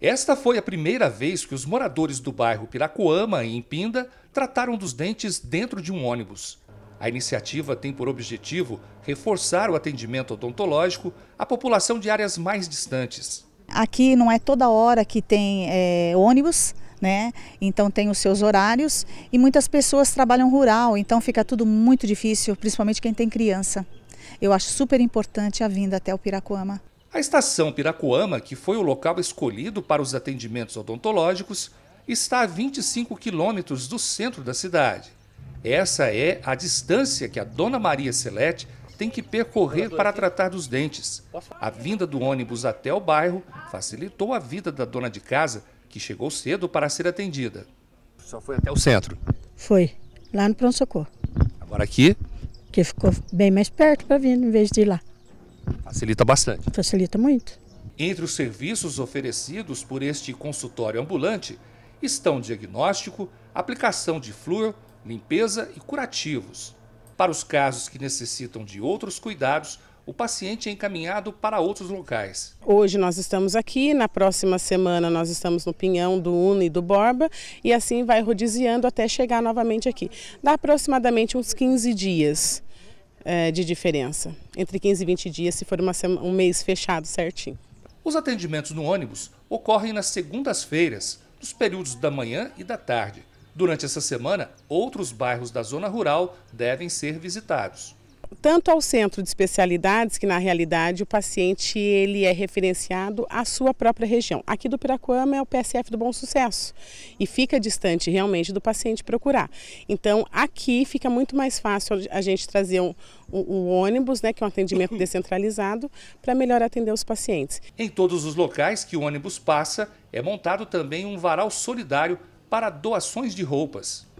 Esta foi a primeira vez que os moradores do bairro Piracoama, em Pinda, trataram dos dentes dentro de um ônibus. A iniciativa tem por objetivo reforçar o atendimento odontológico à população de áreas mais distantes. Aqui não é toda hora que tem é, ônibus, né? Então tem os seus horários e muitas pessoas trabalham rural, então fica tudo muito difícil, principalmente quem tem criança. Eu acho super importante a vinda até o Piracoama. A estação Piracuama, que foi o local escolhido para os atendimentos odontológicos, está a 25 quilômetros do centro da cidade. Essa é a distância que a dona Maria Celeste tem que percorrer para tratar dos dentes. A vinda do ônibus até o bairro facilitou a vida da dona de casa, que chegou cedo para ser atendida. Só foi até o centro? Foi, lá no pronto-socorro. Agora aqui? Que ficou bem mais perto para vir, em vez de ir lá. Facilita bastante. Facilita muito. Entre os serviços oferecidos por este consultório ambulante estão diagnóstico, aplicação de flúor, limpeza e curativos. Para os casos que necessitam de outros cuidados, o paciente é encaminhado para outros locais. Hoje nós estamos aqui, na próxima semana nós estamos no Pinhão, do Uno e do Borba, e assim vai rodiziando até chegar novamente aqui. Dá aproximadamente uns 15 dias. Eh, de diferença. Entre 15 e 20 dias, se for uma, um mês fechado certinho. Os atendimentos no ônibus ocorrem nas segundas-feiras, nos períodos da manhã e da tarde. Durante essa semana, outros bairros da zona rural devem ser visitados tanto ao centro de especialidades, que na realidade o paciente ele é referenciado à sua própria região. Aqui do Piracuama é o PSF do Bom Sucesso e fica distante realmente do paciente procurar. Então aqui fica muito mais fácil a gente trazer um, o, ônibus, né, que é um atendimento descentralizado, para melhor atender os pacientes. Em todos os locais que o ônibus passa, é montado também um varal solidário para doações de roupas.